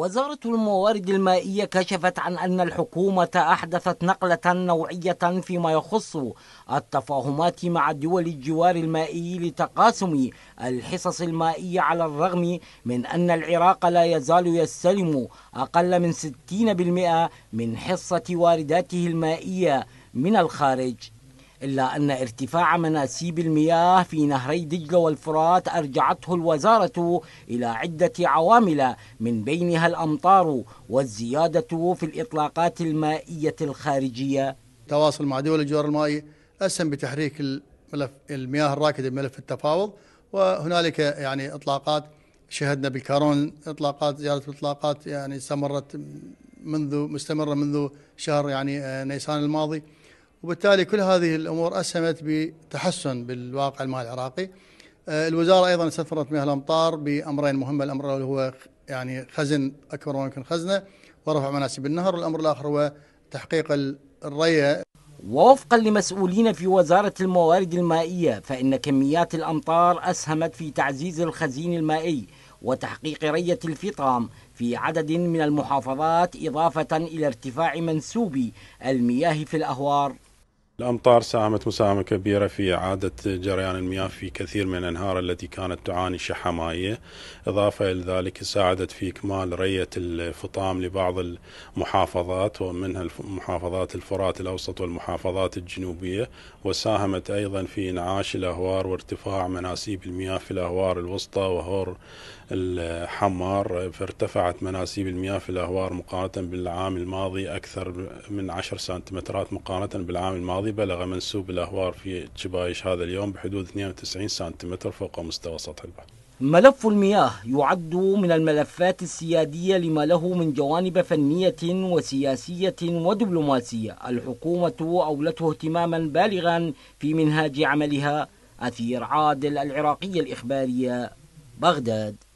وزارة الموارد المائية كشفت عن أن الحكومة أحدثت نقلة نوعية فيما يخص التفاهمات مع دول الجوار المائي لتقاسم الحصص المائية على الرغم من أن العراق لا يزال يستلم أقل من 60% من حصة وارداته المائية من الخارج إلا أن ارتفاع مناسيب المياه في نهري دجلة والفرات أرجعته الوزارة إلى عدة عوامل من بينها الأمطار والزيادة في الإطلاقات المائية الخارجية التواصل مع دول الجوار المائي أسهم بتحريك الملف المياه الراكدة بملف التفاوض وهنالك يعني إطلاقات شهدنا بالكارون إطلاقات زيادة الإطلاقات يعني استمرت منذ مستمرة منذ شهر يعني آه، نيسان الماضي وبالتالي كل هذه الأمور أسهمت بتحسن بالواقع المالي العراقي آه، الوزارة أيضا استثمرت مياه الأمطار بأمرين مهمة الأمر الأول هو يعني خزن أكبر ما يمكن خزنه ورفع مناسب النهر والأمر الآخر هو تحقيق الرية ووفقا لمسؤولين في وزارة الموارد المائية فإن كميات الأمطار أسهمت في تعزيز الخزين المائي وتحقيق رية الفطام في عدد من المحافظات إضافة إلى ارتفاع منسوب المياه في الأهوار الأمطار ساهمت مساهمة كبيرة في إعادة جريان المياه في كثير من الأنهار التي كانت تعاني شحة مائية إضافة إلى ذلك ساعدت في إكمال رية الفطام لبعض المحافظات ومنها محافظات الفرات الأوسط والمحافظات الجنوبية وساهمت أيضا في إنعاش الأهوار وارتفاع مناسيب المياه في الأهوار الوسطى وهور الحمار فارتفعت مناسيب المياه في الأهوار مقارنة بالعام الماضي أكثر من 10 سنتيمترات مقارنة بالعام الماضي الماضي بلغ منسوب الأهوار في تشبايش هذا اليوم بحدود 92 سنتيمتر فوق مستوى سطح البحر ملف المياه يعد من الملفات السيادية لما له من جوانب فنية وسياسية ودبلوماسية الحكومة أولته اهتماما بالغا في منهاج عملها أثير عادل العراقية الإخبارية بغداد